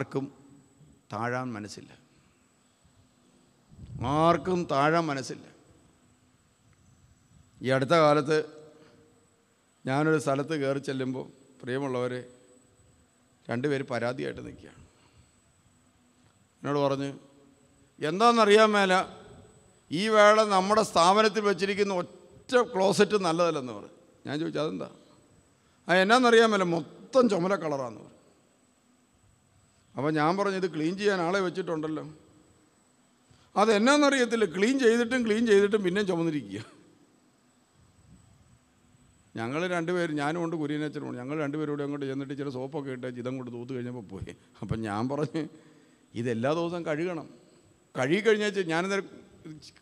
ആർക്കും താഴാൻ മനസ്സില്ല ആർക്കും താഴാൻ മനസ്സില്ല ഈ അടുത്ത കാലത്ത് ഞാനൊരു സ്ഥലത്ത് കയറി ചെല്ലുമ്പോൾ പ്രിയമുള്ളവർ രണ്ടുപേർ പരാതിയായിട്ട് നിൽക്കുകയാണ് എന്നോട് പറഞ്ഞ് എന്താണെന്നറിയാൻ മേല ഈ വേള നമ്മുടെ സ്ഥാപനത്തിൽ വെച്ചിരിക്കുന്ന ഒറ്റ ക്ലോസറ്റ് നല്ലതല്ലെന്ന് പറഞ്ഞു ഞാൻ ചോദിച്ചു അതെന്താ ആ എന്നാന്നറിയാൻ മേല മൊത്തം ചുമല കളറാന്ന് പറഞ്ഞു അപ്പോൾ ഞാൻ പറഞ്ഞു ഇത് ക്ലീൻ ചെയ്യാൻ ആളെ വെച്ചിട്ടുണ്ടല്ലോ അതെന്നാന്നറിയത്തില്ല ക്ലീൻ ചെയ്തിട്ടും ക്ലീൻ ചെയ്തിട്ടും പിന്നെയും ചുമന്നിരിക്കുക ഞങ്ങൾ രണ്ടുപേരും ഞാനും കൊണ്ട് കുര്യനച്ചനുണ്ട് ഞങ്ങൾ രണ്ടുപേരോട് അങ്ങോട്ട് ചെന്നിട്ട് ചില സോപ്പൊക്കെ ഇട്ട് ചിതം കൊണ്ട് തൂത്ത് കഴിഞ്ഞപ്പോൾ പോയി അപ്പം ഞാൻ പറഞ്ഞ് ഇതെല്ലാ ദിവസവും കഴുകണം കഴുകി കഴിഞ്ഞാൽ ഞാനിന്നേരം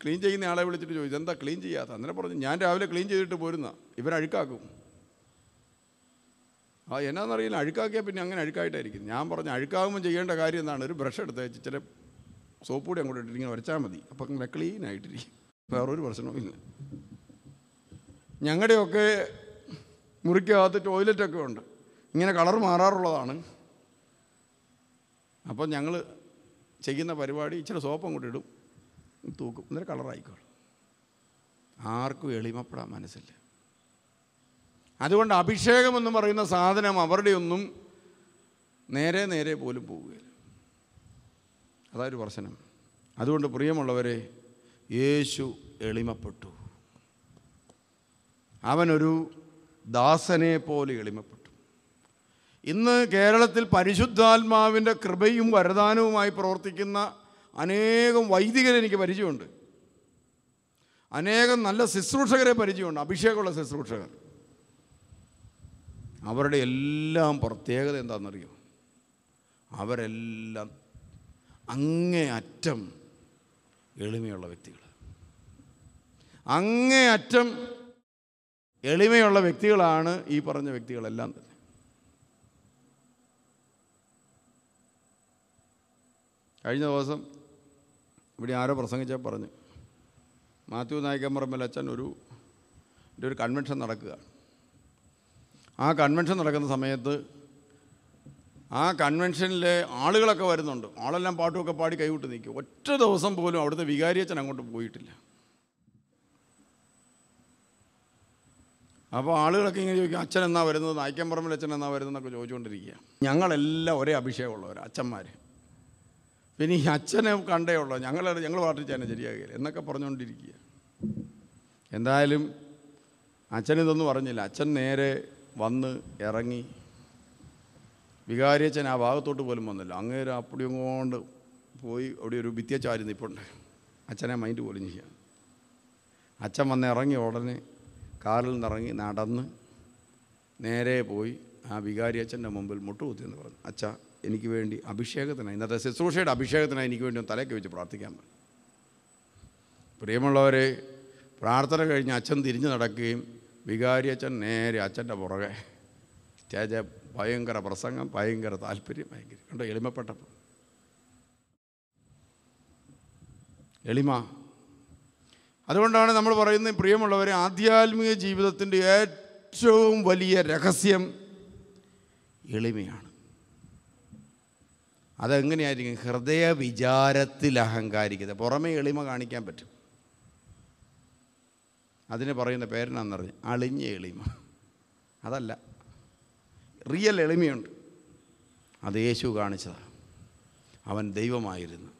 ക്ലീൻ ചെയ്യുന്ന ആളെ വിളിച്ചിട്ട് ചോദിച്ചു എന്താ ക്ലീൻ ചെയ്യാത്ത അന്നേരം പറഞ്ഞു ഞാൻ രാവിലെ ക്ലീൻ ചെയ്തിട്ട് പോരുന്ന ഇവരഴുക്കാക്കും ആ എന്നാന്നറിയില്ല അഴുക്കാക്കിയാൽ പിന്നെ അങ്ങനെ അഴുക്കായിട്ടായിരിക്കും ഞാൻ പറഞ്ഞ അഴുക്കാകുമ്പോൾ ചെയ്യേണ്ട കാര്യം എന്താണ് ഒരു ബ്രഷ് എടുത്ത് വെച്ച് ചില സോപ്പ് കൂടി അങ്ങോട്ട് ഇട്ടിങ്ങനെ വരച്ചാൽ മതി അപ്പം അങ്ങനെ ക്ലീൻ ആയിട്ടിരിക്കും വേറൊരു പ്രശ്നവും ഇല്ല ഞങ്ങളുടെയൊക്കെ മുറിക്കകത്ത് ടോയ്ലറ്റൊക്കെ ഉണ്ട് ഇങ്ങനെ കളർ മാറാറുള്ളതാണ് അപ്പം ഞങ്ങൾ ചെയ്യുന്ന പരിപാടി ഇച്ചിരി സോപ്പ് അങ്ങോട്ട് ഇടും തൂക്കും എന്നിട്ട് കളറായിക്കോളും ആർക്കും എളിമപ്പെടാൻ മനസ്സില്ല അതുകൊണ്ട് അഭിഷേകം എന്ന് പറയുന്ന സാധനം അവരുടെ ഒന്നും നേരെ നേരെ പോലും പോവുകയില്ല അതൊരു പ്രശ്നം അതുകൊണ്ട് പ്രിയമുള്ളവരെ യേശു എളിമപ്പെട്ടു അവനൊരു ദാസനെ പോലെ എളിമപ്പെട്ടു ഇന്ന് കേരളത്തിൽ പരിശുദ്ധാത്മാവിൻ്റെ കൃപയും വരദാനവുമായി പ്രവർത്തിക്കുന്ന അനേകം വൈദികരെനിക്ക് പരിചയമുണ്ട് അനേകം നല്ല ശുശ്രൂഷകരെ പരിചയമുണ്ട് അഭിഷേകമുള്ള ശുശ്രൂഷകർ അവരുടെ എല്ലാം പ്രത്യേകത എന്താണെന്നറിയോ അവരെല്ലാം അങ്ങേയറ്റം എളിമയുള്ള വ്യക്തികൾ അങ്ങേയറ്റം എളിമയുള്ള വ്യക്തികളാണ് ഈ പറഞ്ഞ വ്യക്തികളെല്ലാം തന്നെ കഴിഞ്ഞ ദിവസം ഇവിടെ ആരോ പ്രസംഗിച്ചാൽ പറഞ്ഞു മാത്യു നായിക്കമ്പറമ്പിൽ അച്ഛൻ ഒരു ഒരു കൺവെൻഷൻ നടക്കുകയാണ് ആ കൺവെൻഷൻ നടക്കുന്ന സമയത്ത് ആ കൺവെൻഷനിലെ ആളുകളൊക്കെ വരുന്നുണ്ട് ആളെല്ലാം പാട്ടുമൊക്കെ പാടി കൈവിട്ട് നിൽക്കും ഒറ്റ ദിവസം പോലും അവിടുത്തെ വികാരിയച്ഛൻ അങ്ങോട്ട് പോയിട്ടില്ല അപ്പോൾ ആളുകളൊക്കെ ഇങ്ങനെ ചോദിക്കും അച്ഛൻ എന്നാ വരുന്നത് നായ്ക്കമ്പറമ്പിൽ അച്ഛൻ എന്നാ എന്നൊക്കെ ചോദിച്ചുകൊണ്ടിരിക്കുക ഞങ്ങളെല്ലാം ഒരേ അഭിഷേകമുള്ളവർ അച്ഛന്മാർ പിന്നെ ഈ അച്ഛനെ കണ്ടേ ഉള്ളൂ ഞങ്ങൾ ഞങ്ങൾ പ്രാർത്ഥിച്ചതിനെ ശരിയാകില്ല എന്നൊക്കെ പറഞ്ഞുകൊണ്ടിരിക്കുക എന്തായാലും അച്ഛൻ ഇതൊന്നും പറഞ്ഞില്ല അച്ഛൻ നേരെ വന്ന് ഇറങ്ങി വികാരിയച്ഛൻ ആ ഭാഗത്തോട്ട് പോലും വന്നില്ല അങ്ങേര് അപ്പടി കൊണ്ട് പോയി അവിടെ ഒരു ഭിത്തിയച്ചാരി നിൽപ്പുണ്ട് അച്ഛനെ മൈൻഡ് പോലും ചെയ്യാം അച്ഛൻ വന്ന് ഇറങ്ങി ഉടനെ കാറിൽ നിന്നിറങ്ങി നടന്ന് നേരെ പോയി ആ വികാരി അച്ഛൻ്റെ മുമ്പിൽ മുട്ടുകുത്തി എന്ന് പറഞ്ഞു അച്ഛ എനിക്ക് വേണ്ടി അഭിഷേകത്തിനായി ഇന്നത്തെ ശുശ്രൂഷയുടെ അഭിഷേകത്തിനായി എനിക്ക് വേണ്ടി ഒന്ന് തലയ്ക്ക് വെച്ച് പ്രാർത്ഥിക്കാൻ പറഞ്ഞു പ്രിയമുള്ളവരെ പ്രാർത്ഥന കഴിഞ്ഞ് അച്ഛൻ തിരിഞ്ഞു നടക്കുകയും വികാരി അച്ഛൻ നേരെ അച്ഛൻ്റെ പുറകെ ചേച്ച ഭയങ്കര പ്രസംഗം ഭയങ്കര താല്പര്യം ഭയങ്കര കണ്ടോ എളിമപ്പെട്ടപ്പോൾ എളിമ അതുകൊണ്ടാണ് നമ്മൾ പറയുന്നത് പ്രിയമുള്ളവരെ ആധ്യാത്മിക ജീവിതത്തിൻ്റെ ഏറ്റവും വലിയ രഹസ്യം എളിമയാണ് അതെങ്ങനെയായിരിക്കും ഹൃദയ വിചാരത്തിൽ അഹങ്കാരിക്കുന്നത് പുറമേ എളിമ കാണിക്കാൻ പറ്റും അതിന് പറയുന്ന പേരെന്നാണെന്നറിഞ്ഞു അളിഞ്ഞ എളിമ അതല്ല റിയൽ എളിമയുണ്ട് അത് യേശു കാണിച്ചതാണ് അവൻ ദൈവമായിരുന്നു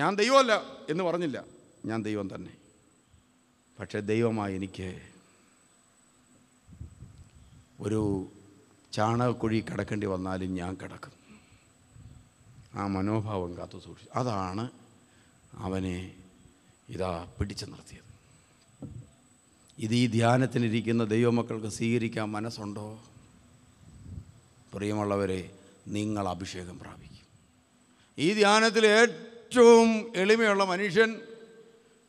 ഞാൻ ദൈവമല്ല എന്ന് പറഞ്ഞില്ല ഞാൻ ദൈവം തന്നെ പക്ഷേ ദൈവമായി എനിക്ക് ഒരു ചാണകക്കുഴി കിടക്കേണ്ടി വന്നാലും ഞാൻ കിടക്കും ആ മനോഭാവം കാത്തു സൂക്ഷിച്ചു അതാണ് അവനെ ഇതാ പിടിച്ചു നിർത്തിയത് ഇത് ഈ ധ്യാനത്തിനിരിക്കുന്ന ദൈവമക്കൾക്ക് സ്വീകരിക്കാൻ മനസ്സുണ്ടോ പ്രിയമുള്ളവരെ നിങ്ങൾ അഭിഷേകം പ്രാപിക്കും ഈ ധ്യാനത്തിൽ ഏറ്റവും എളിമയുള്ള മനുഷ്യൻ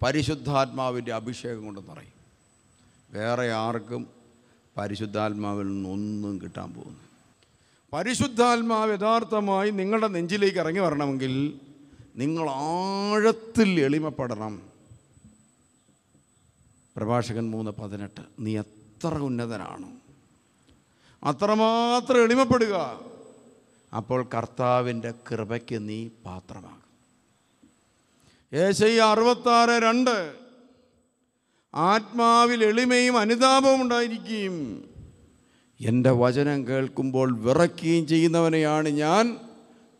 പരിശുദ്ധാത്മാവിൻ്റെ അഭിഷേകം കൊണ്ട് പറയും വേറെ ആർക്കും പരിശുദ്ധാത്മാവിൽ നിന്നൊന്നും കിട്ടാൻ പോകുന്നു പരിശുദ്ധാത്മാവ് യഥാർത്ഥമായി നിങ്ങളുടെ നെഞ്ചിലേക്ക് ഇറങ്ങി വരണമെങ്കിൽ നിങ്ങൾ ആഴത്തിൽ എളിമപ്പെടണം പ്രഭാഷകൻ മൂന്ന് പതിനെട്ട് നീ എത്ര ഉന്നതനാണ് അത്രമാത്രം എളിമപ്പെടുക അപ്പോൾ കർത്താവിൻ്റെ കൃപയ്ക്ക് നീ പാത്രമാകും ഏശയ്യ അറുപത്താറ് രണ്ട് ആത്മാവിൽ എളിമയും അനുതാപവും ഉണ്ടായിരിക്കുകയും എൻ്റെ വചനം കേൾക്കുമ്പോൾ വിറയ്ക്കുകയും ചെയ്യുന്നവനെയാണ് ഞാൻ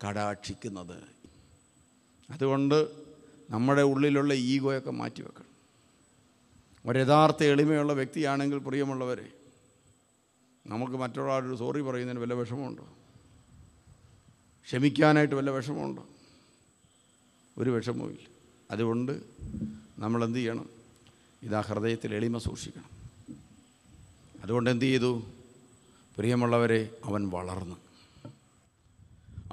കടാക്ഷിക്കുന്നത് അതുകൊണ്ട് നമ്മുടെ ഉള്ളിലുള്ള ഈഗോയൊക്കെ മാറ്റിവെക്കണം ഒരു യഥാർത്ഥ എളിമയുള്ള വ്യക്തിയാണെങ്കിൽ പ്രിയമുള്ളവരെ നമുക്ക് മറ്റൊരാളൊരു സോറി പറയുന്നതിന് വല്ല വിഷമമുണ്ടോ ക്ഷമിക്കാനായിട്ട് വല്ല വിഷമമുണ്ടോ ഒരു വിഷമവും അതുകൊണ്ട് നമ്മൾ എന്തു ചെയ്യണം ഇതാ ഹൃദയത്തിൽ എളിമ സൂക്ഷിക്കണം അതുകൊണ്ട് എന്ത് ചെയ്തു പ്രിയമുള്ളവരെ അവൻ വളർന്നു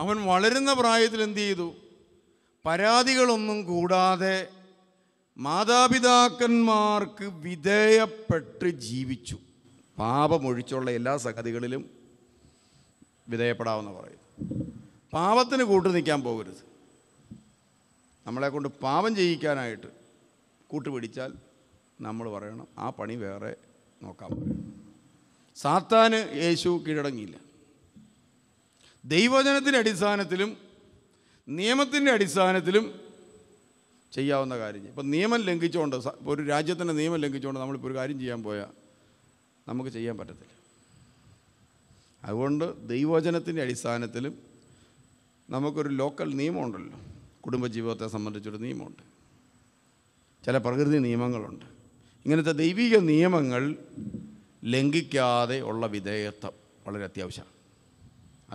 അവൻ വളരുന്ന പ്രായത്തിൽ എന്ത് ചെയ്തു പരാതികളൊന്നും കൂടാതെ മാതാപിതാക്കന്മാർക്ക് വിധേയപ്പെട്ട് ജീവിച്ചു പാപമൊഴിച്ചുള്ള എല്ലാ സംഗതികളിലും വിധേയപ്പെടാമെന്ന് പറയും പാപത്തിന് കൂട്ടു നിൽക്കാൻ പോകരുത് നമ്മളെ കൊണ്ട് പാപം ചെയ്യിക്കാനായിട്ട് കൂട്ടുപിടിച്ചാൽ നമ്മൾ പറയണം ആ പണി വേറെ നോക്കാൻ പറയണം സാത്താന് യേശു കീഴടങ്ങിയില്ല ദൈവചനത്തിൻ്റെ അടിസ്ഥാനത്തിലും നിയമത്തിൻ്റെ അടിസ്ഥാനത്തിലും ചെയ്യാവുന്ന കാര്യം ഇപ്പം നിയമം ലംഘിച്ചുകൊണ്ട് ഒരു രാജ്യത്തിൻ്റെ നിയമം ലംഘിച്ചുകൊണ്ട് നമ്മളിപ്പോൾ ഒരു കാര്യം ചെയ്യാൻ പോയാൽ നമുക്ക് ചെയ്യാൻ പറ്റത്തില്ല അതുകൊണ്ട് ദൈവചനത്തിൻ്റെ അടിസ്ഥാനത്തിലും നമുക്കൊരു ലോക്കൽ നിയമമുണ്ടല്ലോ കുടുംബജീവിതത്തെ സംബന്ധിച്ചൊരു നിയമമുണ്ട് ചില പ്രകൃതി നിയമങ്ങളുണ്ട് ഇങ്ങനത്തെ ദൈവിക നിയമങ്ങൾ ലംഘിക്കാതെ ഉള്ള വിധേയത്വം വളരെ അത്യാവശ്യമാണ്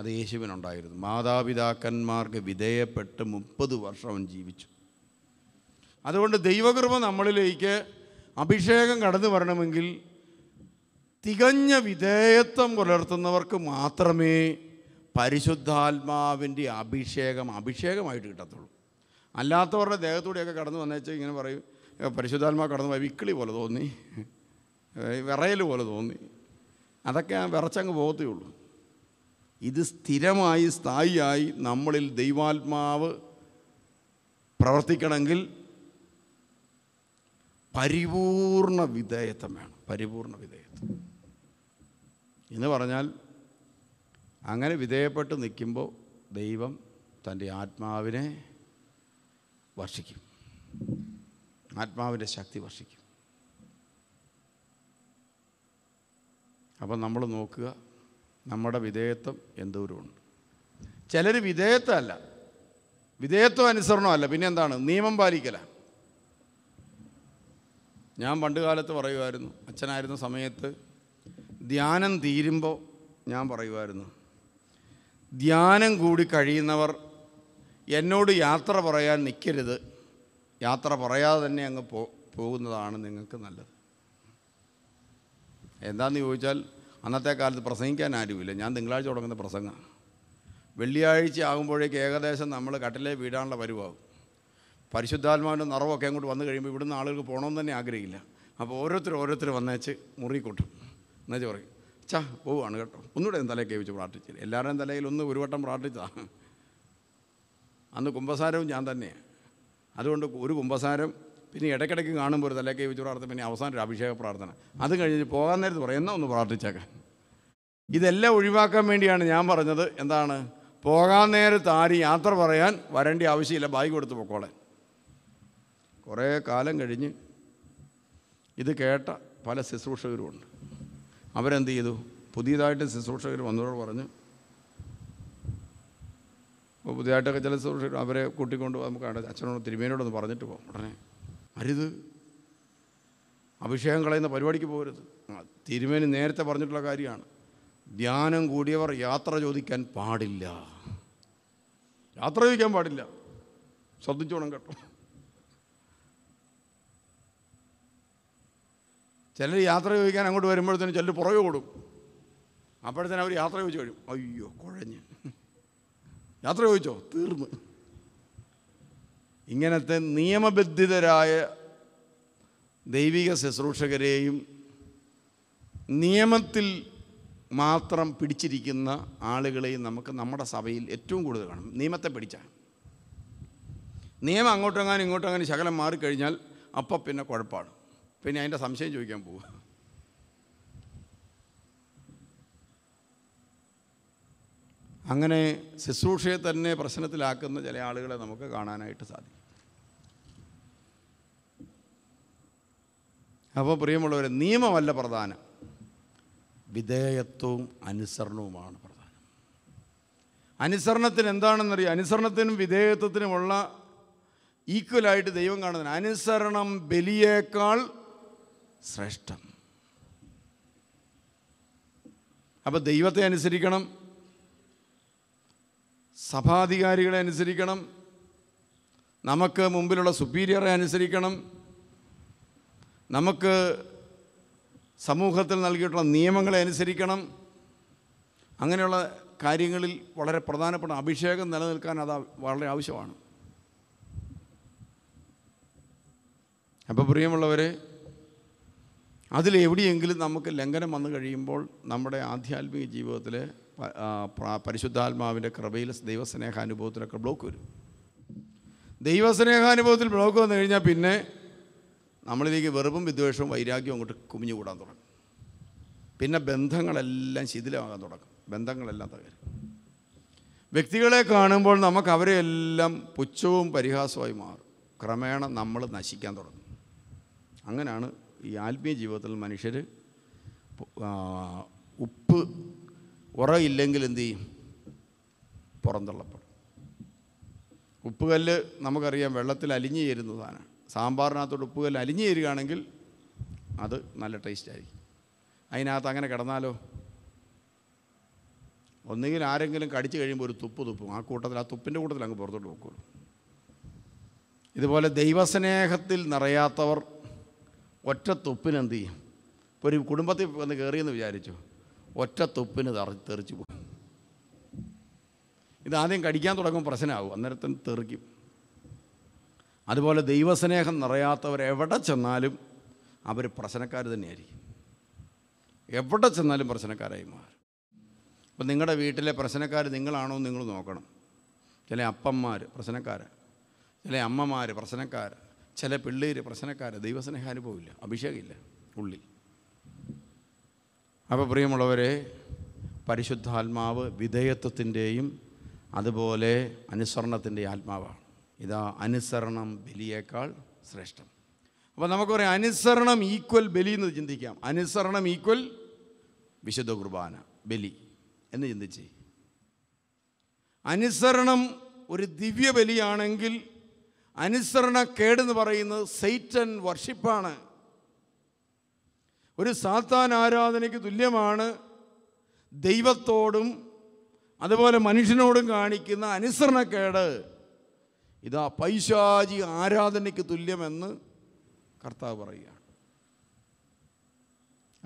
അത് യേശുവിനുണ്ടായിരുന്നു മാതാപിതാക്കന്മാർക്ക് വിധേയപ്പെട്ട് മുപ്പത് വർഷം ജീവിച്ചു അതുകൊണ്ട് ദൈവകൃപ നമ്മളിലേക്ക് അഭിഷേകം കടന്നു വരണമെങ്കിൽ തികഞ്ഞ വിധേയത്വം പുലർത്തുന്നവർക്ക് മാത്രമേ പരിശുദ്ധാത്മാവിൻ്റെ അഭിഷേകം അഭിഷേകമായിട്ട് കിട്ടത്തുള്ളൂ അല്ലാത്തവരുടെ ദേഹത്തൂടെയൊക്കെ കടന്നു വന്നേച്ചാൽ ഇങ്ങനെ പറയും പരിശുദ്ധാത്മാവ് കടന്നു പോയി വിക്കിളി പോലെ തോന്നി വിറയൽ പോലെ തോന്നി അതൊക്കെ ആ വിറച്ചങ്ങ് പോകത്തേ ഉള്ളൂ ഇത് സ്ഥിരമായി സ്ഥായിയായി നമ്മളിൽ ദൈവാത്മാവ് പ്രവർത്തിക്കണമെങ്കിൽ പരിപൂർണ വിധേയത്വം വേണം പരിപൂർണ വിധേയത്വം എന്ന് പറഞ്ഞാൽ അങ്ങനെ വിധേയപ്പെട്ട് നിൽക്കുമ്പോൾ ദൈവം തൻ്റെ ആത്മാവിനെ വർഷിക്കും ആത്മാവിൻ്റെ ശക്തി വർഷിക്കും അപ്പം നമ്മൾ നോക്കുക നമ്മുടെ വിധേയത്വം എന്തോരമുണ്ട് ചിലർ വിധേയത്വമല്ല വിധേയത്വം അനുസരണമല്ല പിന്നെ എന്താണ് നിയമം പാലിക്കലാണ് ഞാൻ പണ്ട് കാലത്ത് പറയുമായിരുന്നു അച്ഛനായിരുന്ന സമയത്ത് ധ്യാനം തീരുമ്പോൾ ഞാൻ പറയുമായിരുന്നു ധ്യാനം കൂടി കഴിയുന്നവർ എന്നോട് യാത്ര പറയാൻ നിൽക്കരുത് യാത്ര പറയാതെ തന്നെ അങ്ങ് പോ പോകുന്നതാണ് നിങ്ങൾക്ക് നല്ലത് എന്താണെന്ന് ചോദിച്ചാൽ അന്നത്തെ കാലത്ത് പ്രസംഗിക്കാൻ ആരുമില്ല ഞാൻ തിങ്കളാഴ്ച തുടങ്ങുന്ന പ്രസംഗമാണ് വെള്ളിയാഴ്ച ആകുമ്പോഴേക്ക് ഏകദേശം നമ്മൾ കട്ടിലെ വീടാനുള്ള പരുവാകും പരിശുദ്ധാത്മാവിൻ്റെ നിറവൊക്കെ അങ്ങോട്ട് വന്നു കഴിയുമ്പോൾ ഇവിടുന്ന് ആളുകൾക്ക് പോകണമെന്ന് തന്നെ ആഗ്രഹമില്ല അപ്പോൾ ഓരോരുത്തർ ഓരോരുത്തർ വന്നേച്ച് മുറിക്കൂട്ടും എന്നാച്ച് പറയും ചാ പോവാണ് കേട്ടോ ഒന്നുകൂടെ തലയിൽ കേൾപ്പിച്ച് പ്രാർത്ഥിച്ചു എല്ലാവരുടെയും തലയിൽ ഒന്ന് ഒരു വട്ടം പ്രാർത്ഥിച്ചതാണ് അന്ന് കുംഭസാരവും ഞാൻ തന്നെയാണ് അതുകൊണ്ട് ഒരു കുംഭസാരം പിന്നെ ഇടയ്ക്കിടയ്ക്ക് കാണുമ്പോൾ ഒരു തലയ്ക്ക് വെച്ച് പ്രാർത്ഥന പിന്നെ അവസാനം ഒരു അഭിഷേക പ്രാർത്ഥന അത് കഴിഞ്ഞ് പോകാൻ നേരത്ത് പറയും എന്നാ ഒന്ന് പ്രാർത്ഥിച്ചേക്കാം ഇതെല്ലാം ഒഴിവാക്കാൻ വേണ്ടിയാണ് ഞാൻ പറഞ്ഞത് എന്താണ് പോകാൻ നേരത്ത് ആരും യാത്ര പറയാൻ വരേണ്ട ആവശ്യമില്ല ബൈക്ക് കൊടുത്ത് പൊക്കോളാൻ കുറേ കാലം കഴിഞ്ഞ് ഇത് കേട്ട പല ശുശ്രൂഷകരുമുണ്ട് അവരെന്ത് ചെയ്തു പുതിയതായിട്ട് ശുശ്രൂഷകർ വന്നതോട് പറഞ്ഞു അപ്പോൾ പുതിയതായിട്ടൊക്കെ ചില ശുശ്രൂഷകർ അവരെ കൂട്ടിക്കൊണ്ട് നമുക്ക് അച്ഛനോട് തിരുമേനോടൊന്ന് പറഞ്ഞിട്ട് പോകും ഉടനെ അരുത് അഭിഷേകം കളയുന്ന പരിപാടിക്ക് പോകരുത് തിരുമേനി നേരത്തെ പറഞ്ഞിട്ടുള്ള കാര്യമാണ് ധ്യാനം കൂടിയവർ യാത്ര ചോദിക്കാൻ പാടില്ല യാത്ര ചോദിക്കാൻ പാടില്ല ശ്രദ്ധിച്ചോണം കേട്ടോ ചിലർ യാത്ര ചോദിക്കാൻ അങ്ങോട്ട് വരുമ്പോഴത്തേനും ചിലർ പുറകെ ഓടും അപ്പോഴത്തേനും അവർ യാത്ര ചോദിച്ചു കഴിയും അയ്യോ കുഴഞ്ഞ് യാത്ര ചോദിച്ചോ തീർന്ന് ഇങ്ങനത്തെ നിയമബദ്ധിതരായ ദൈവിക ശുശ്രൂഷകരെയും നിയമത്തിൽ മാത്രം പിടിച്ചിരിക്കുന്ന ആളുകളെയും നമുക്ക് നമ്മുടെ സഭയിൽ ഏറ്റവും കൂടുതൽ കാണും നിയമത്തെ പിടിച്ചാണ് നിയമം അങ്ങോട്ടെങ്ങാനും ഇങ്ങോട്ടെങ്ങാനും ശകലം മാറിക്കഴിഞ്ഞാൽ അപ്പം പിന്നെ കുഴപ്പമാണ് പിന്നെ അതിൻ്റെ സംശയം ചോദിക്കാൻ പോവുക അങ്ങനെ ശുശ്രൂഷയെ തന്നെ പ്രശ്നത്തിലാക്കുന്ന ചില ആളുകളെ നമുക്ക് കാണാനായിട്ട് സാധിക്കും അപ്പോൾ പ്രിയമുള്ളവർ നിയമമല്ല പ്രധാനം വിധേയത്വവും അനുസരണവുമാണ് പ്രധാനം അനുസരണത്തിന് എന്താണെന്നറിയാം അനുസരണത്തിനും വിധേയത്വത്തിനുമുള്ള ഈക്വലായിട്ട് ദൈവം കാണുന്നതിന് അനുസരണം ബലിയേക്കാൾ ശ്രേഷ്ഠം അപ്പോൾ ദൈവത്തെ അനുസരിക്കണം സഭാധികാരികളെ അനുസരിക്കണം നമുക്ക് മുമ്പിലുള്ള സുപ്പീരിയറെ അനുസരിക്കണം നമുക്ക് സമൂഹത്തിൽ നൽകിയിട്ടുള്ള നിയമങ്ങളെ അനുസരിക്കണം അങ്ങനെയുള്ള കാര്യങ്ങളിൽ വളരെ പ്രധാനപ്പെട്ട അഭിഷേകം നിലനിൽക്കാൻ അത് വളരെ ആവശ്യമാണ് അപ്പോൾ പ്രിയമുള്ളവരെ അതിലെവിടെയെങ്കിലും നമുക്ക് ലംഘനം വന്നു കഴിയുമ്പോൾ നമ്മുടെ ആധ്യാത്മിക ജീവിതത്തിൽ പരിശുദ്ധാത്മാവിൻ്റെ കൃപയിൽ ദൈവസ്നേഹാനുഭവത്തിലൊക്കെ ബ്ലോക്ക് വരും ദൈവസ്നേഹാനുഭവത്തിൽ ബ്ലോക്ക് വന്നു കഴിഞ്ഞാൽ പിന്നെ നമ്മളിലേക്ക് വെറുപ്പും വിദ്വേഷവും വൈരാഗ്യവും അങ്ങോട്ട് കുമിഞ്ഞു കൂടാൻ തുടങ്ങും പിന്നെ ബന്ധങ്ങളെല്ലാം ശിഥിലമാകാൻ തുടങ്ങും ബന്ധങ്ങളെല്ലാം തകരും വ്യക്തികളെ കാണുമ്പോൾ നമുക്ക് എല്ലാം പുച്ഛവും പരിഹാസമായി മാറും ക്രമേണ നമ്മൾ നശിക്കാൻ തുടങ്ങും അങ്ങനെയാണ് ഈ ആത്മീയ ജീവിതത്തിൽ മനുഷ്യർ ഉപ്പ് ഉറയില്ലെങ്കിൽ എന്തു ചെയ്യും പുറന്തള്ളപ്പെടും ഉപ്പുകല്ല് നമുക്കറിയാം വെള്ളത്തിൽ അലിഞ്ഞു ചേരുന്നതാണ് സാമ്പാറിനകത്തോട്ട് ഉപ്പുകല്ല് അലിഞ്ഞു ചേരുകയാണെങ്കിൽ അത് നല്ല ടേസ്റ്റായിരിക്കും അതിനകത്ത് അങ്ങനെ കിടന്നാലോ ഒന്നുകിൽ ആരെങ്കിലും കടിച്ചു കഴിയുമ്പോൾ ഒരു തുപ്പ് തുപ്പും ആ കൂട്ടത്തിൽ ആ തുപ്പിൻ്റെ കൂട്ടത്തിൽ അങ്ങ് പുറത്തോട്ട് പോക്കുള്ളൂ ഇതുപോലെ ദൈവസ്നേഹത്തിൽ നിറയാത്തവർ ഒറ്റ തുപ്പിനെന്ത് ചെയ്യും ഇപ്പോൾ ഒരു കുടുംബത്തിൽ വന്ന് കയറിയെന്ന് വിചാരിച്ചു ഒറ്റ തുപ്പിന് തറി തെറിച്ചു പോകും ഇതാദ്യം കടിക്കാൻ തുടങ്ങും പ്രശ്നമാകും അന്നേരത്തിന് തെറിക്കും അതുപോലെ ദൈവസ്നേഹം നിറയാത്തവർ എവിടെ ചെന്നാലും അവർ പ്രശ്നക്കാർ തന്നെയായിരിക്കും എവിടെ ചെന്നാലും പ്രശ്നക്കാരായി മാറും അപ്പം നിങ്ങളുടെ വീട്ടിലെ പ്രശ്നക്കാർ നിങ്ങളാണോ നിങ്ങൾ നോക്കണം ചില അപ്പന്മാർ പ്രശ്നക്കാർ ചില അമ്മമാർ പ്രശ്നക്കാർ ചില പിള്ളേർ പ്രശ്നക്കാർ ദൈവസ്നേഹ അനുഭവമില്ല അഭിഷേകമില്ല ഉള്ളിൽ അപ്പോൾ പ്രിയമുള്ളവരെ പരിശുദ്ധാത്മാവ് വിധേയത്വത്തിൻ്റെയും അതുപോലെ അനുസരണത്തിൻ്റെ ആത്മാവാണ് ഇതാ അനുസരണം ബലിയേക്കാൾ ശ്രേഷ്ഠം അപ്പോൾ നമുക്ക് പറയാം അനുസരണം ഈക്വൽ ബലി എന്ന് ചിന്തിക്കാം അനുസരണം ഈക്വൽ വിശുദ്ധ കുർബാന ബലി എന്ന് ചിന്തിച്ച് അനുസരണം ഒരു ദിവ്യ ബലിയാണെങ്കിൽ അനുസരണ കേടെന്ന് പറയുന്നത് സെയ്റ്റൻ വർഷിപ്പാണ് ഒരു സാത്താൻ ആരാധനയ്ക്ക് തുല്യമാണ് ദൈവത്തോടും അതുപോലെ മനുഷ്യനോടും കാണിക്കുന്ന അനുസരണക്കേട് ഇതാ പൈശാചി ആരാധനയ്ക്ക് തുല്യമെന്ന് കർത്താവ് പറയുകയാണ്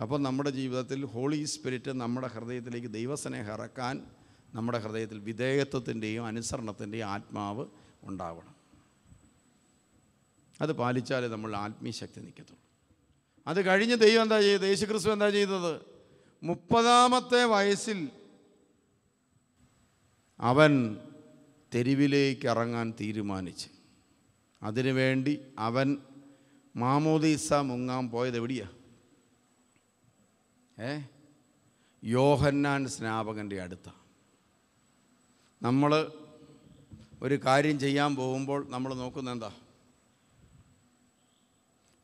അപ്പോൾ നമ്മുടെ ജീവിതത്തിൽ ഹോളി സ്പിരിറ്റ് നമ്മുടെ ഹൃദയത്തിലേക്ക് ദൈവസ്നേഹം ഇറക്കാൻ നമ്മുടെ ഹൃദയത്തിൽ വിധേയത്വത്തിൻ്റെയും അനുസരണത്തിൻ്റെയും ആത്മാവ് ഉണ്ടാവണം അത് പാലിച്ചാലേ നമ്മൾ ആത്മീയശക്തി നിൽക്കത്തുള്ളൂ അത് കഴിഞ്ഞ് ദൈവം എന്താ ചെയ്തത് യേശുക്രിസ്തു എന്താ ചെയ്തത് മുപ്പതാമത്തെ വയസ്സിൽ അവൻ തെരുവിലേക്ക് ഇറങ്ങാൻ തീരുമാനിച്ചു അതിനുവേണ്ടി അവൻ മാമോദീസ മുങ്ങാൻ പോയത് എവിടെയാ ഏ യോഹന്നാൻ സ്നാപകൻ്റെ അടുത്ത നമ്മൾ ഒരു കാര്യം ചെയ്യാൻ പോകുമ്പോൾ നമ്മൾ നോക്കുന്നത് എന്താ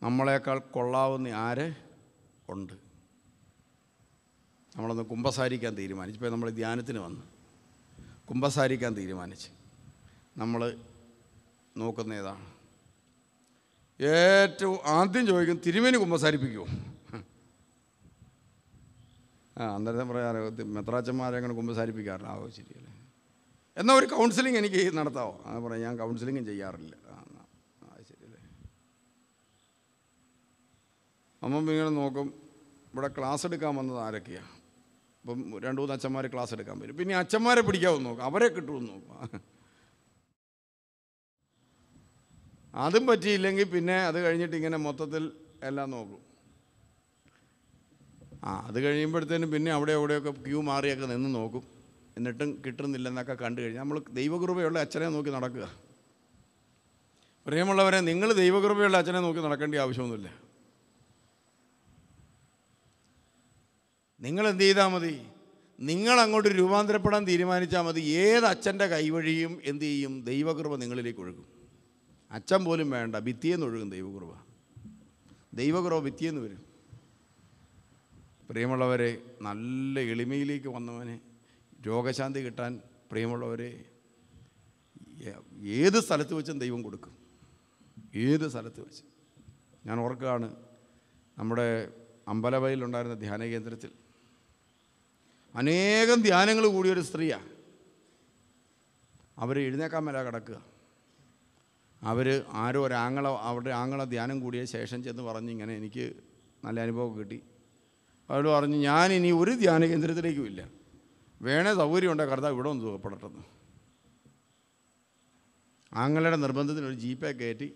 നമ്മളെക്കാൾ കൊള്ളാവുന്ന ആര് ഉണ്ട് നമ്മളൊന്ന് കുമ്പസാരിക്കാൻ തീരുമാനിച്ചു ഇപ്പോൾ നമ്മൾ ധ്യാനത്തിന് വന്ന് കുമ്പസാരിക്കാൻ തീരുമാനിച്ച് നമ്മൾ നോക്കുന്ന ഏതാണ് ഏറ്റവും ആദ്യം ചോദിക്കും തിരുമേനി കുമ്പസാരിപ്പിക്കുമോ ആ അന്നേരം പറയാം മെത്രാച്ചന്മാരെ അങ്ങനെ കുമ്പസാരിപ്പിക്കാറില്ല ആവശ്യം ശരിയല്ലേ എന്നാൽ ഒരു കൗൺസിലിംഗ് എനിക്ക് നടത്താമോ അങ്ങനെ പറയാം ഞാൻ കൗൺസിലിംഗും ചെയ്യാറില്ല അമ്മ ഇങ്ങനെ നോക്കും ഇവിടെ ക്ലാസ് എടുക്കാൻ വന്നത് ആരൊക്കെയാണ് അപ്പം രണ്ട് മൂന്ന് അച്ഛന്മാർ ക്ലാസ് എടുക്കാൻ വരും പിന്നെ അച്ഛന്മാരെ പിടിക്കാമെന്ന് നോക്കും അവരെ കിട്ടുമെന്ന് നോക്കും അതും പറ്റിയില്ലെങ്കിൽ പിന്നെ അത് കഴിഞ്ഞിട്ട് ഇങ്ങനെ മൊത്തത്തിൽ എല്ലാം നോക്കും ആ അത് കഴിയുമ്പോഴത്തേനും പിന്നെ അവിടെ അവിടെയൊക്കെ ക്യൂ മാറിയൊക്കെ നിന്ന് നോക്കും എന്നിട്ടും കിട്ടുന്നില്ലെന്നൊക്കെ കണ്ടു കഴിഞ്ഞാൽ നമ്മൾ ദൈവകൃപയുള്ള അച്ഛനെ നോക്കി നടക്കുക പ്രിയമുള്ളവരെ നിങ്ങൾ ദൈവകൃപയുള്ള അച്ഛനെ നോക്കി നടക്കേണ്ട ആവശ്യമൊന്നുമില്ല നിങ്ങൾ എന്ത് ചെയ്താൽ മതി നിങ്ങൾ അങ്ങോട്ട് രൂപാന്തരപ്പെടാൻ തീരുമാനിച്ചാൽ മതി ഏത് അച്ഛൻ്റെ കൈവഴിയും എന്ത് ചെയ്യും ദൈവകൃപ നിങ്ങളിലേക്ക് ഒഴുകും അച്ഛൻ പോലും വേണ്ട ഭിത്തിയെന്ന് ഒഴുകും ദൈവകൃപ ദൈവകൃപ ഭിത്തിയെന്ന് വരും പ്രിയമുള്ളവരെ നല്ല എളിമയിലേക്ക് വന്നവന് രോഗശാന്തി കിട്ടാൻ പ്രിയമുള്ളവരെ ഏത് സ്ഥലത്ത് വെച്ചും ദൈവം കൊടുക്കും ഏത് സ്ഥലത്ത് വെച്ച് ഞാൻ ഓർക്കുകയാണ് നമ്മുടെ അമ്പലവയിലുണ്ടായിരുന്ന ധ്യാന കേന്ദ്രത്തിൽ അനേകം ധ്യാനങ്ങൾ കൂടിയൊരു സ്ത്രീയാണ് അവർ എഴുന്നേക്കാൻ മേല കിടക്കുക അവർ ആരോ ഒരാങ്ങള അവരുടെ ആങ്ങളെ ധ്യാനം കൂടിയ ശേഷം ചെന്ന് പറഞ്ഞ് ഇങ്ങനെ എനിക്ക് നല്ല അനുഭവം കിട്ടി അവർ പറഞ്ഞു ഞാൻ ഇനി ഒരു ധ്യാന കേന്ദ്രത്തിലേക്കും ഇല്ല വേണേ സൗകര്യമുണ്ടോ കർത്താവ് ഇവിടെ ഒന്ന് സുഖപ്പെടട്ടെന്ന് ആങ്ങളുടെ നിർബന്ധത്തിനൊരു ഒരു ജീപ്പേ കയറ്റി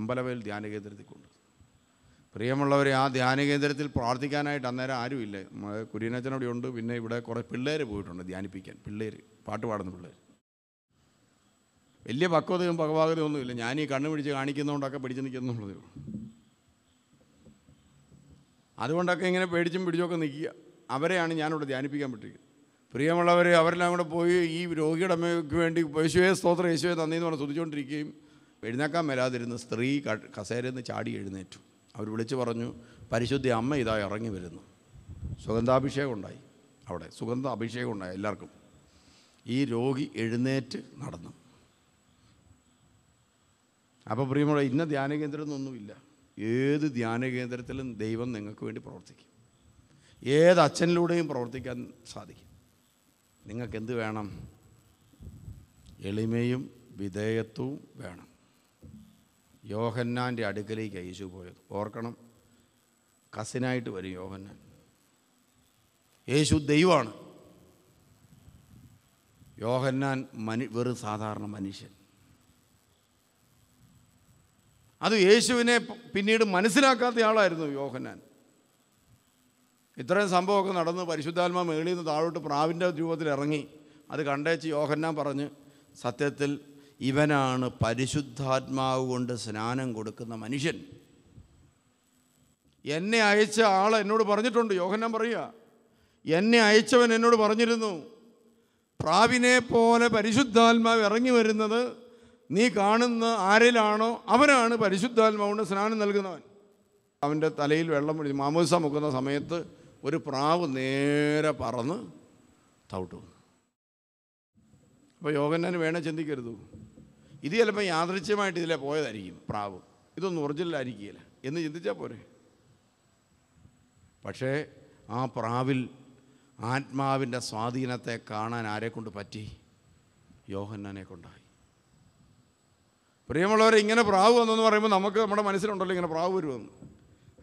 അമ്പലവയിൽ ധ്യാന കേന്ദ്രത്തിൽ കൊണ്ടു പ്രിയമുള്ളവരെ ആ ധ്യാന കേന്ദ്രത്തിൽ പ്രാർത്ഥിക്കാനായിട്ട് അന്നേരം ആരുമില്ല കുര്യനച്ചൻ അവിടെ ഉണ്ട് പിന്നെ ഇവിടെ കുറേ പിള്ളേർ പോയിട്ടുണ്ട് ധ്യാനിപ്പിക്കാൻ പിള്ളേർ പാട്ട് പാടുന്ന പിള്ളേർ വലിയ പക്വതയും പകവാകതയും ഒന്നുമില്ല ഞാൻ ഈ കണ്ണു പിടിച്ച് കാണിക്കുന്നതുകൊണ്ടൊക്കെ പിടിച്ച് നിൽക്കുന്നുള്ളതേ ഉള്ളൂ അതുകൊണ്ടൊക്കെ ഇങ്ങനെ പേടിച്ചും പിടിച്ചൊക്കെ നിൽക്കുക അവരെയാണ് ഞാനിവിടെ ധ്യാനിപ്പിക്കാൻ പറ്റുക പ്രിയമുള്ളവർ അവരെല്ലാം കൂടെ പോയി ഈ രോഗിയുടെ അമ്മയ്ക്ക് വേണ്ടി യേശുവേ സ്തോത്രം യേശുവേ തന്നീന്ന് പറഞ്ഞ് സ്തുതിച്ചുകൊണ്ടിരിക്കുകയും എഴുന്നേക്കാൻ മേലാതിരുന്ന സ്ത്രീ കസേരയിൽ നിന്ന് ചാടി എഴുന്നേറ്റു അവർ വിളിച്ചു പറഞ്ഞു പരിശുദ്ധി അമ്മ ഇതാ ഇറങ്ങി വരുന്നു സുഗന്ധാഭിഷേകം ഉണ്ടായി അവിടെ സുഗന്ധ അഭിഷേകം ഉണ്ടായി എല്ലാവർക്കും ഈ രോഗി എഴുന്നേറ്റ് നടന്നു അപ്പോൾ പ്രിയമുള്ള ഇന്ന ധ്യാന കേന്ദ്രമൊന്നുമില്ല ഏത് ധ്യാന കേന്ദ്രത്തിലും ദൈവം നിങ്ങൾക്ക് വേണ്ടി പ്രവർത്തിക്കും ഏത് അച്ഛനിലൂടെയും പ്രവർത്തിക്കാൻ സാധിക്കും നിങ്ങൾക്ക് എന്ത് വേണം എളിമയും വിധേയത്വവും വേണം യോഹന്നാൻ്റെ അടുക്കലേക്ക് യേശു പോയത് ഓർക്കണം കസിനായിട്ട് വരും യോഹന്നാൻ യേശു ദൈവമാണ് യോഹന്നാൻ മനു വെറും സാധാരണ മനുഷ്യൻ അത് യേശുവിനെ പിന്നീട് മനസ്സിലാക്കാത്ത ആളായിരുന്നു യോഹന്നാൻ ഇത്രയും സംഭവമൊക്കെ നടന്ന് പരിശുദ്ധാത്മ മേളിൽ നിന്ന് താഴോട്ട് പ്രാവിൻ്റെ രൂപത്തിൽ ഇറങ്ങി അത് കണ്ടേച്ച് യോഹന്നാൻ പറഞ്ഞ് സത്യത്തിൽ ഇവനാണ് പരിശുദ്ധാത്മാവ് കൊണ്ട് സ്നാനം കൊടുക്കുന്ന മനുഷ്യൻ എന്നെ അയച്ച ആൾ എന്നോട് പറഞ്ഞിട്ടുണ്ട് യോഹന്നാൻ പറയുക എന്നെ അയച്ചവൻ എന്നോട് പറഞ്ഞിരുന്നു പ്രാവിനെ പോലെ പരിശുദ്ധാത്മാവ് ഇറങ്ങി വരുന്നത് നീ കാണുന്ന ആരിലാണോ അവനാണ് കൊണ്ട് സ്നാനം നൽകുന്നവൻ അവൻ്റെ തലയിൽ വെള്ളം പിടിച്ച് മാമോസ മുക്കുന്ന സമയത്ത് ഒരു പ്രാവ് നേരെ പറന്ന് തവിട്ടു അപ്പോൾ യോഗനാൻ വേണേ ചിന്തിക്കരുത് ഇത് ചിലപ്പോൾ യാദൃച്ഛ്യമായിട്ട് ഇതിലെ പോയതായിരിക്കും പ്രാവ് ഇതൊന്നും ഒറിജിനലായിരിക്കില്ല എന്ന് ചിന്തിച്ചാൽ പോരെ പക്ഷേ ആ പ്രാവിൽ ആത്മാവിൻ്റെ സ്വാധീനത്തെ കാണാൻ ആരെക്കൊണ്ട് പറ്റി യോഹന്നാനെ കൊണ്ടായി പ്രിയമുള്ളവരെ ഇങ്ങനെ പ്രാവ് വന്നെന്ന് പറയുമ്പോൾ നമുക്ക് നമ്മുടെ മനസ്സിലുണ്ടല്ലോ ഇങ്ങനെ പ്രാവ് വരുമെന്ന്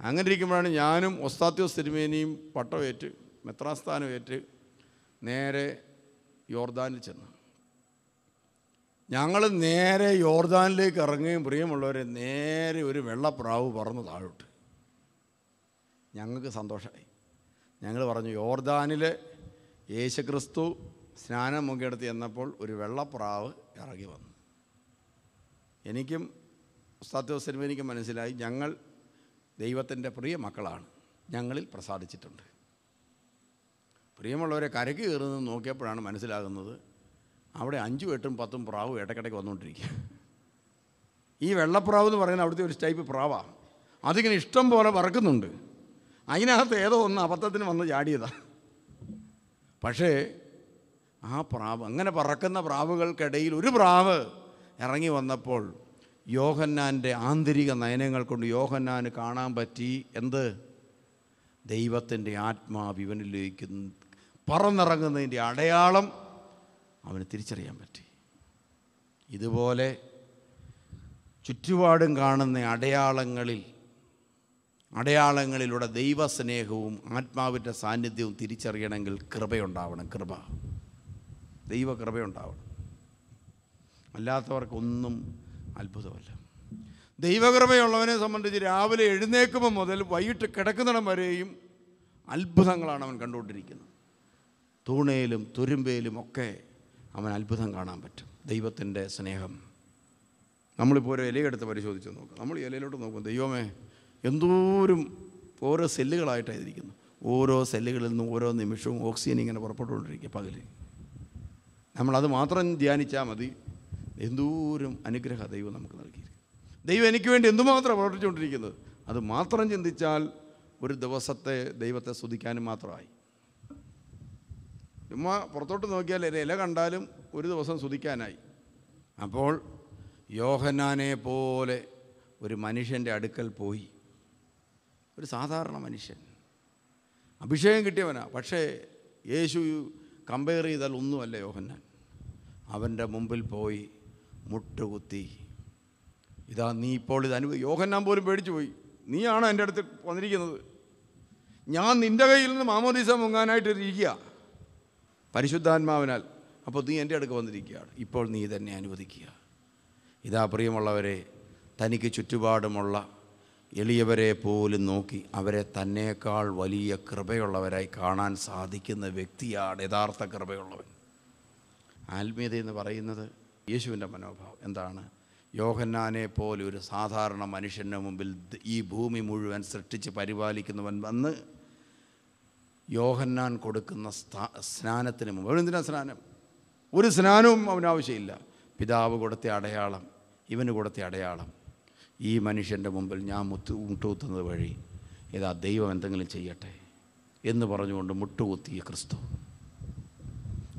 അങ്ങനെ ഇരിക്കുമ്പോഴാണ് ഞാനും ഒസ്താത്യോ തിരുമേനിയും പട്ടമേറ്റ് മെത്രാസ്ഥാനമേറ്റ് നേരെ യോർദാനിൽ ചെന്നു ഞങ്ങൾ നേരെ യോർദാനിലേക്ക് ഇറങ്ങുകയും പ്രിയമുള്ളവരെ നേരെ ഒരു വെള്ളപ്രാവ് പറന്ന് താഴോട്ട് ഞങ്ങൾക്ക് സന്തോഷമായി ഞങ്ങൾ പറഞ്ഞു യോർദാനിൽ യേശുക്രിസ്തു സ്നാനം മുഖിയെടുത്ത് എന്നപ്പോൾ ഒരു വെള്ളപ്രാവ് ഇറങ്ങി വന്നു എനിക്കും സത്യവസ്ഥനും എനിക്ക് മനസ്സിലായി ഞങ്ങൾ ദൈവത്തിൻ്റെ പ്രിയ മക്കളാണ് ഞങ്ങളിൽ പ്രസാദിച്ചിട്ടുണ്ട് പ്രിയമുള്ളവരെ കരക്ക് കയറുന്നത് നോക്കിയപ്പോഴാണ് മനസ്സിലാകുന്നത് അവിടെ അഞ്ചും എട്ടും പത്തും പ്രാവും ഇടയ്ക്കിടയ്ക്ക് വന്നുകൊണ്ടിരിക്കുക ഈ വെള്ളപ്രാവ് എന്ന് പറയുന്നത് അവിടുത്തെ ഒരു ടൈപ്പ് പ്രാവാണ് അതിങ്ങനെ ഇഷ്ടം പോലെ പറക്കുന്നുണ്ട് അതിനകത്ത് ഏതോ ഒന്ന് അബദ്ധത്തിന് വന്ന് ചാടിയതാണ് പക്ഷേ ആ പ്രാവ് അങ്ങനെ പറക്കുന്ന പ്രാവുകൾക്കിടയിൽ ഒരു പ്രാവ് ഇറങ്ങി വന്നപ്പോൾ യോഹന്നാൻ്റെ ആന്തരിക നയനങ്ങൾ കൊണ്ട് യോഹന്നാന് കാണാൻ പറ്റി എന്ത് ദൈവത്തിൻ്റെ ആത്മാവിവനിലേക്ക് പറന്നിറങ്ങുന്നതിൻ്റെ അടയാളം അവന് തിരിച്ചറിയാൻ പറ്റി ഇതുപോലെ ചുറ്റുപാടും കാണുന്ന അടയാളങ്ങളിൽ അടയാളങ്ങളിലൂടെ ദൈവസ്നേഹവും ആത്മാവിൻ്റെ സാന്നിധ്യവും തിരിച്ചറിയണമെങ്കിൽ കൃപയുണ്ടാവണം കൃപ ദൈവ കൃപയുണ്ടാവണം അല്ലാത്തവർക്കൊന്നും അത്ഭുതമല്ല ദൈവകൃപയുള്ളവനെ സംബന്ധിച്ച് രാവിലെ എഴുന്നേക്കുമ്പോൾ മുതൽ വൈകിട്ട് കിടക്കുന്നിടം വരെയും അത്ഭുതങ്ങളാണ് അവൻ കണ്ടുകൊണ്ടിരിക്കുന്നത് തൂണയിലും തുരുമ്പയിലും ഒക്കെ അവൻ അത്ഭുതം കാണാൻ പറ്റും ദൈവത്തിൻ്റെ സ്നേഹം നമ്മളിപ്പോൾ ഒരു ഇലയെടുത്ത് പരിശോധിച്ച് നോക്കും നമ്മൾ ഇലയിലോട്ട് നോക്കും ദൈവമേ എന്തോരും ഓരോ സെല്ലുകളായിട്ടാണ് ഇരിക്കുന്നത് ഓരോ സെല്ലുകളിൽ നിന്നും ഓരോ നിമിഷവും ഓക്സിജൻ ഇങ്ങനെ പുറപ്പെട്ടുകൊണ്ടിരിക്കുക പകൽ നമ്മളത് മാത്രം ധ്യാനിച്ചാൽ മതി എന്തോരം അനുഗ്രഹ ദൈവം നമുക്ക് നൽകിയിരിക്കും ദൈവം എനിക്ക് വേണ്ടി എന്തുമാത്രം പ്രവർത്തിച്ചുകൊണ്ടിരിക്കുന്നത് അത് മാത്രം ചിന്തിച്ചാൽ ഒരു ദിവസത്തെ ദൈവത്തെ സ്തുതിക്കാനും മാത്രമായി ചുമ്മാ പുറത്തോട്ട് നോക്കിയാൽ ഒരു ഇല കണ്ടാലും ഒരു ദിവസം സുതിക്കാനായി അപ്പോൾ യോഹനാനെ പോലെ ഒരു മനുഷ്യൻ്റെ അടുക്കൽ പോയി ഒരു സാധാരണ മനുഷ്യൻ അഭിഷേകം കിട്ടിയവനാ പക്ഷേ യേശു കമ്പയർ ചെയ്താൽ ഒന്നുമല്ല യോഹന്നാൻ അവൻ്റെ മുമ്പിൽ പോയി മുട്ടുകുത്തി ഇതാ നീ ഇപ്പോൾ ഇത് അനുഭവം യോഹന്നാൻ പോലും പേടിച്ചു പോയി നീയാണ് എൻ്റെ അടുത്ത് വന്നിരിക്കുന്നത് ഞാൻ നിൻ്റെ കയ്യിൽ നിന്ന് മാമോദീസ മുങ്ങാനായിട്ട് ഇരിക്കുക പരിശുദ്ധാത്മാവിനാൽ അപ്പോൾ നീ എൻ്റെ അടുക്ക് വന്നിരിക്കുകയാണ് ഇപ്പോൾ നീ തന്നെ അനുവദിക്കുക ഇതാ പ്രിയമുള്ളവരെ തനിക്ക് ചുറ്റുപാടുമുള്ള എളിയവരെ പോലും നോക്കി അവരെ തന്നേക്കാൾ വലിയ കൃപയുള്ളവരായി കാണാൻ സാധിക്കുന്ന വ്യക്തിയാണ് യഥാർത്ഥ കൃപയുള്ളവൻ ആത്മീയത എന്ന് പറയുന്നത് യേശുവിൻ്റെ മനോഭാവം എന്താണ് യോഹന്നാനെ പോലെ ഒരു സാധാരണ മനുഷ്യൻ്റെ മുമ്പിൽ ഈ ഭൂമി മുഴുവൻ സൃഷ്ടിച്ച് പരിപാലിക്കുന്നവൻ വന്ന് യോഹന്നാൻ കൊടുക്കുന്ന സ്നാനത്തിന് മുമ്പ് അവനെന്തിനാണ് സ്നാനം ഒരു സ്നാനവും അവന് ആവശ്യമില്ല പിതാവ് കൊടുത്ത അടയാളം ഇവന് കൊടുത്ത അടയാളം ഈ മനുഷ്യൻ്റെ മുമ്പിൽ ഞാൻ മുത്തു മുട്ടുകുത്തുന്നത് വഴി ഇതാ ദൈവം എന്തെങ്കിലും ചെയ്യട്ടെ എന്ന് പറഞ്ഞുകൊണ്ട് മുട്ടുകുത്തിയ ക്രിസ്തു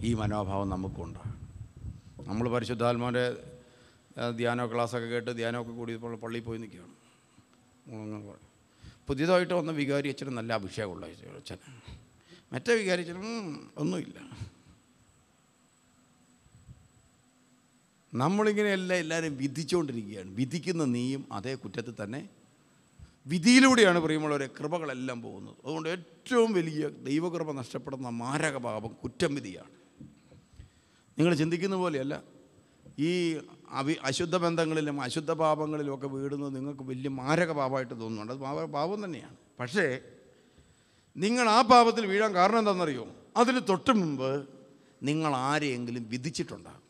ഈ മനോഭാവം നമുക്കുണ്ട് നമ്മൾ പരിശുദ്ധാത്മാവിൻ്റെ ധ്യാനോ ക്ലാസ്സൊക്കെ കേട്ട് ധ്യാനമൊക്കെ കൂടിയപ്പോൾ പള്ളിയിൽ പോയി നിൽക്കുകയാണ് പുതിയതായിട്ട് വന്ന വികാരി അച്ഛനും നല്ല അഭിഷേകമുള്ള അച്ഛനാണ് മറ്റേ വികാരി ഒന്നുമില്ല നമ്മളിങ്ങനെയല്ല എല്ലാവരും വിധിച്ചുകൊണ്ടിരിക്കുകയാണ് വിധിക്കുന്ന നീയും അതേ കുറ്റത്തിൽ തന്നെ വിധിയിലൂടെയാണ് പ്രിയമുള്ളവരെ കൃപകളെല്ലാം പോകുന്നത് അതുകൊണ്ട് ഏറ്റവും വലിയ ദൈവകൃപ നഷ്ടപ്പെടുന്ന മാരകപാപം കുറ്റം വിധിയാണ് നിങ്ങൾ ചിന്തിക്കുന്ന പോലെയല്ല ഈ അവി അശുദ്ധ ബന്ധങ്ങളിലും അശുദ്ധ പാപങ്ങളിലും ഒക്കെ വീടുന്നത് നിങ്ങൾക്ക് വലിയ മാരകഭാവമായിട്ട് തോന്നുന്നുണ്ട് അത് പാപം തന്നെയാണ് പക്ഷേ നിങ്ങൾ ആ പാപത്തിൽ വീഴാൻ കാരണം എന്താണെന്നറിയോ അതിന് തൊട്ട് മുമ്പ് നിങ്ങൾ ആരെയെങ്കിലും വിധിച്ചിട്ടുണ്ടാകും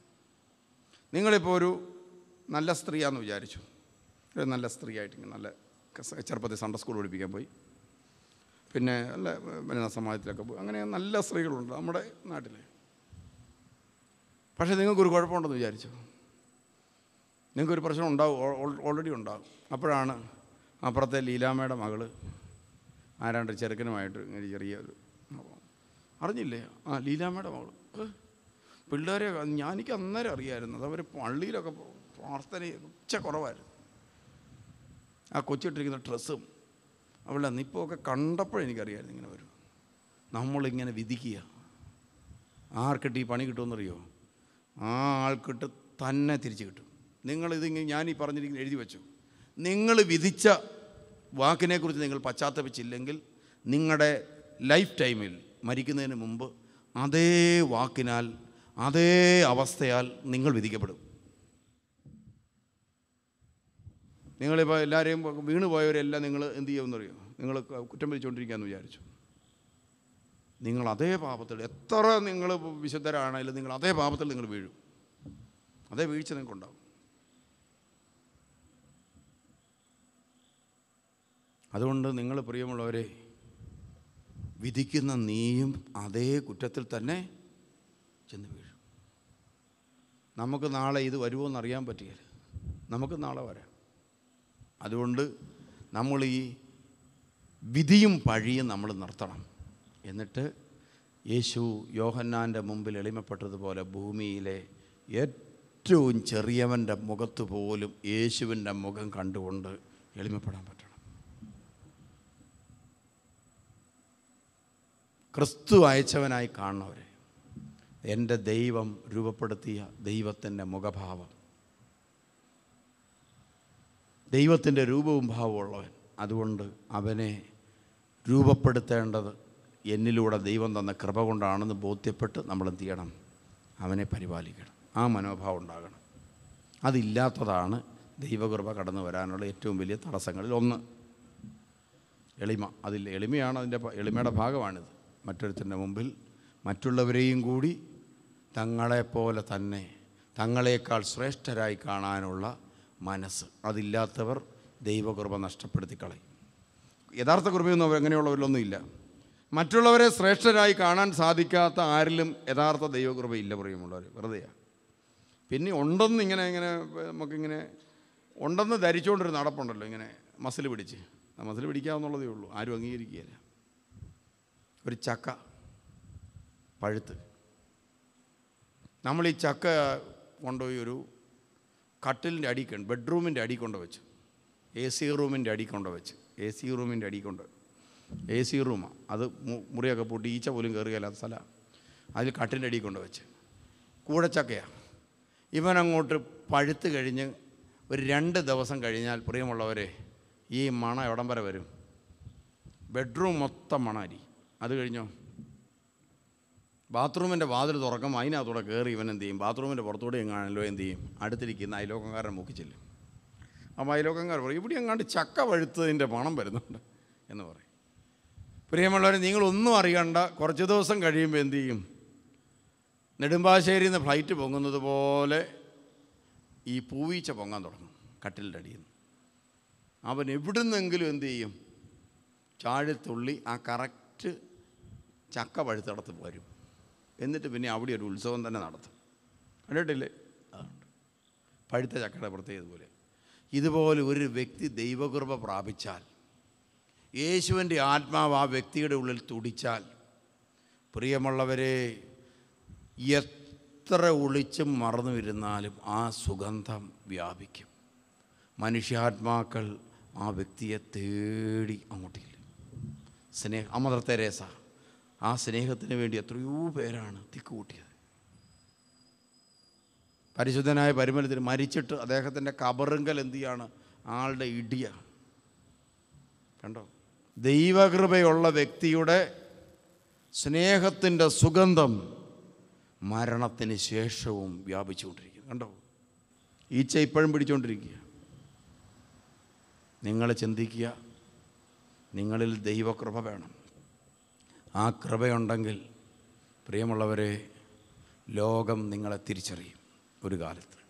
നിങ്ങളിപ്പോൾ ഒരു നല്ല സ്ത്രീയാന്ന് വിചാരിച്ചു ഒരു നല്ല സ്ത്രീയായിട്ട് നല്ല ചെറുപ്പത്തിൽ സൺഡേ സ്കൂൾ പഠിപ്പിക്കാൻ പോയി പിന്നെ നല്ല വനിതാ സമാജത്തിലൊക്കെ പോയി അങ്ങനെ നല്ല സ്ത്രീകളുണ്ട് നമ്മുടെ നാട്ടിൽ പക്ഷേ നിങ്ങൾക്കൊരു കുഴപ്പമുണ്ടെന്ന് വിചാരിച്ചു നിങ്ങൾക്കൊരു പ്രശ്നം ഉണ്ടാവും ഓൾറെഡി ഉണ്ടാവും അപ്പോഴാണ് അപ്പുറത്തെ ലീലാമ്മയുടെ മകള് ആരാണ്ട് ചെറുക്കനുമായിട്ട് ഇങ്ങനെ ചെറിയ ഒരു അറിഞ്ഞില്ലേ ആ ലീലാമ്മയുടെ മകൾ പിള്ളേരെ എനിക്ക് അന്നേരം അറിയായിരുന്നു അതവർ പള്ളിയിലൊക്കെ പ്രാർത്ഥന ഉച്ച കുറവായിരുന്നു ആ കൊച്ചിട്ടിരിക്കുന്ന ഡ്രസ്സും അവളുടെ നിപ്പമൊക്കെ കണ്ടപ്പോഴെനിക്കറിയായിരുന്നു ഇങ്ങനെ വരും നമ്മളിങ്ങനെ വിധിക്കുക ആർക്കിട്ട് ഈ പണി കിട്ടുമെന്നറിയോ ആ ആൾക്കിട്ട് തന്നെ തിരിച്ചു കിട്ടും നിങ്ങളിതിങ്ങനെ ഞാനീ പറഞ്ഞിരിക്കുന്ന എഴുതി വെച്ചു നിങ്ങൾ വിധിച്ച വാക്കിനെക്കുറിച്ച് നിങ്ങൾ പശ്ചാത്തപിച്ചില്ലെങ്കിൽ നിങ്ങളുടെ ലൈഫ് ടൈമിൽ മരിക്കുന്നതിന് മുമ്പ് അതേ വാക്കിനാൽ അതേ അവസ്ഥയാൽ നിങ്ങൾ വിധിക്കപ്പെടും നിങ്ങളിപ്പോൾ എല്ലാവരെയും വീണ് പോയവരെല്ലാം നിങ്ങൾ എന്ത് ചെയ്യുമെന്നറിയോ നിങ്ങൾ കുറ്റം വിളിച്ചുകൊണ്ടിരിക്കുകയെന്ന് വിചാരിച്ചു നിങ്ങൾ അതേ പാപത്തിൽ എത്ര നിങ്ങൾ വിശുദ്ധരാണെങ്കിലും നിങ്ങൾ അതേ പാപത്തിൽ നിങ്ങൾ വീഴും അതേ വീഴ്ച നിങ്ങൾക്കുണ്ടാവും അതുകൊണ്ട് നിങ്ങൾ പ്രിയമുള്ളവരെ വിധിക്കുന്ന നീയും അതേ കുറ്റത്തിൽ തന്നെ ചെന്ന് വീഴും നമുക്ക് നാളെ ഇത് വരുമോ അറിയാൻ പറ്റില്ല നമുക്ക് നാളെ വരാം അതുകൊണ്ട് നമ്മൾ ഈ വിധിയും പഴിയും നമ്മൾ നിർത്തണം എന്നിട്ട് യേശു യോഹന്നാൻ്റെ മുമ്പിൽ എളിമപ്പെട്ടതുപോലെ ഭൂമിയിലെ ഏറ്റവും ചെറിയവൻ്റെ മുഖത്ത് പോലും യേശുവിൻ്റെ മുഖം കണ്ടുകൊണ്ട് എളിമപ്പെടാൻ പറ്റും ക്രിസ്തു അയച്ചവനായി കാണുന്നവരെ എൻ്റെ ദൈവം രൂപപ്പെടുത്തിയ ദൈവത്തിൻ്റെ മുഖഭാവം ദൈവത്തിൻ്റെ രൂപവും ഭാവമുള്ളവൻ അതുകൊണ്ട് അവനെ രൂപപ്പെടുത്തേണ്ടത് എന്നിലൂടെ ദൈവം തന്ന കൃപ കൊണ്ടാണെന്ന് ബോധ്യപ്പെട്ട് നമ്മൾ എന്ത് ചെയ്യണം അവനെ പരിപാലിക്കണം ആ മനോഭാവം ഉണ്ടാകണം അതില്ലാത്തതാണ് ദൈവകൃപ കടന്നു വരാനുള്ള ഏറ്റവും വലിയ തടസ്സങ്ങളിൽ ഒന്ന് എളിമ അതിൽ എളിമയാണ് അതിൻ്റെ എളിമയുടെ ഭാഗമാണിത് മറ്റൊരുത്തിൻ്റെ മുമ്പിൽ മറ്റുള്ളവരെയും കൂടി തങ്ങളെപ്പോലെ തന്നെ തങ്ങളെക്കാൾ ശ്രേഷ്ഠരായി കാണാനുള്ള മനസ്സ് അതില്ലാത്തവർ ദൈവകൃപ നഷ്ടപ്പെടുത്തി കളയും യഥാർത്ഥ കൃപയൊന്നും അവർ ഇല്ല മറ്റുള്ളവരെ ശ്രേഷ്ഠരായി കാണാൻ സാധിക്കാത്ത ആരിലും യഥാർത്ഥ ദൈവകൃപയില്ല പ്രിയമുള്ളവർ വെറുതെയാണ് പിന്നെ ഉണ്ടെന്ന് ഇങ്ങനെ ഇങ്ങനെ നമുക്കിങ്ങനെ ഉണ്ടെന്ന് ധരിച്ചുകൊണ്ടൊരു നടപ്പുണ്ടല്ലോ ഇങ്ങനെ മസിൽ പിടിച്ച് മസിൽ പിടിക്കാമെന്നുള്ളതേ ഉള്ളൂ ആരും അംഗീകരിക്കുകയില്ല ഒരു ചക്ക പഴുത്ത് നമ്മൾ ഈ ചക്ക കൊണ്ടുപോയി ഒരു കട്ടിലിൻ്റെ അടി ബെഡ്റൂമിൻ്റെ അടി കൊണ്ട് വെച്ച് എ സി റൂമിൻ്റെ അടി കൊണ്ട് വെച്ച് എ സി റൂമിൻ്റെ അടി കൊണ്ട് എ സി റൂമാണ് അത് മുറിയൊക്കെ പൂട്ടി ഈച്ച പോലും കയറുകയില്ലാത്ത സ്ഥലമാണ് അതിൽ കട്ടിൻ്റെ അടി കൊണ്ട് വെച്ച് ചക്കയാണ് ഇവനങ്ങോട്ട് പഴുത്ത് കഴിഞ്ഞ് ഒരു രണ്ട് ദിവസം കഴിഞ്ഞാൽ പ്രിയമുള്ളവരെ ഈ മണ എവിടം വരെ വരും ബെഡ്റൂം മൊത്തം മണാരി അത് കഴിഞ്ഞോ ബാത്റൂമിൻ്റെ വാതിൽ തുറക്കും അതിനകത്തൂടെ കയറി ഇവൻ എന്ത് ചെയ്യും ബാത്റൂമിൻ്റെ പുറത്തൂടെ എങ്ങാണല്ലോ എന്ത് ചെയ്യും അടുത്തിരിക്കുന്ന അയലോക്കംകാരൻ മുക്കി അപ്പം അപ്പോൾ പറയും ഇവിടെ എങ്ങാണ്ട് ചക്ക വഴുത്തതിൻ്റെ പണം വരുന്നുണ്ട് എന്ന് പറയും പ്രിയമുള്ളവരെ നിങ്ങളൊന്നും അറിയണ്ട കുറച്ച് ദിവസം കഴിയുമ്പോൾ എന്തു ചെയ്യും നെടുമ്പാശ്ശേരിയിൽ നിന്ന് ഫ്ലൈറ്റ് പൊങ്ങുന്നത് പോലെ ഈ പൂവീച്ച പൊങ്ങാൻ തുടങ്ങും കട്ടിലിൻ്റെ അടിയിൽ നിന്ന് അവൻ എവിടുന്നെങ്കിലും എന്തു ചെയ്യും ചാഴത്തുള്ളി ആ കറക്റ്റ് ചക്ക പഴുത്തടത്ത് വരും എന്നിട്ട് പിന്നെ അവിടെ ഒരു ഉത്സവം തന്നെ നടത്തും കണ്ടിട്ടില്ലേ പഴുത്ത ചക്കയുടെ പ്രത്യേകത പോലെ ഇതുപോലെ ഒരു വ്യക്തി ദൈവകൃപ പ്രാപിച്ചാൽ യേശുവിൻ്റെ ആത്മാവ് ആ വ്യക്തിയുടെ ഉള്ളിൽ തുടിച്ചാൽ പ്രിയമുള്ളവരെ എത്ര ഒളിച്ചും മറന്നുമിരുന്നാലും ആ സുഗന്ധം വ്യാപിക്കും മനുഷ്യാത്മാക്കൾ ആ വ്യക്തിയെ തേടി അങ്ങോട്ടില്ല സ്നേഹ അമൃത തെരേസ ആ സ്നേഹത്തിന് വേണ്ടി എത്രയോ പേരാണ് തിക്കുകൂട്ടിയത് പരിശുദ്ധനായ പരിമലത്തിന് മരിച്ചിട്ട് അദ്ദേഹത്തിൻ്റെ കബറുങ്കൽ എന്തു ചെയ്യാണ് ആളുടെ ഇടിയ കണ്ടോ ദൈവകൃപയുള്ള വ്യക്തിയുടെ സ്നേഹത്തിൻ്റെ സുഗന്ധം മരണത്തിന് ശേഷവും വ്യാപിച്ചുകൊണ്ടിരിക്കുക കണ്ടോ ഈച്ച ഇപ്പോഴും പിടിച്ചുകൊണ്ടിരിക്കുക നിങ്ങൾ ചിന്തിക്കുക നിങ്ങളിൽ ദൈവകൃപ വേണം ആ കൃപയുണ്ടെങ്കിൽ പ്രിയമുള്ളവരെ ലോകം നിങ്ങളെ തിരിച്ചറിയും ഒരു കാലത്ത്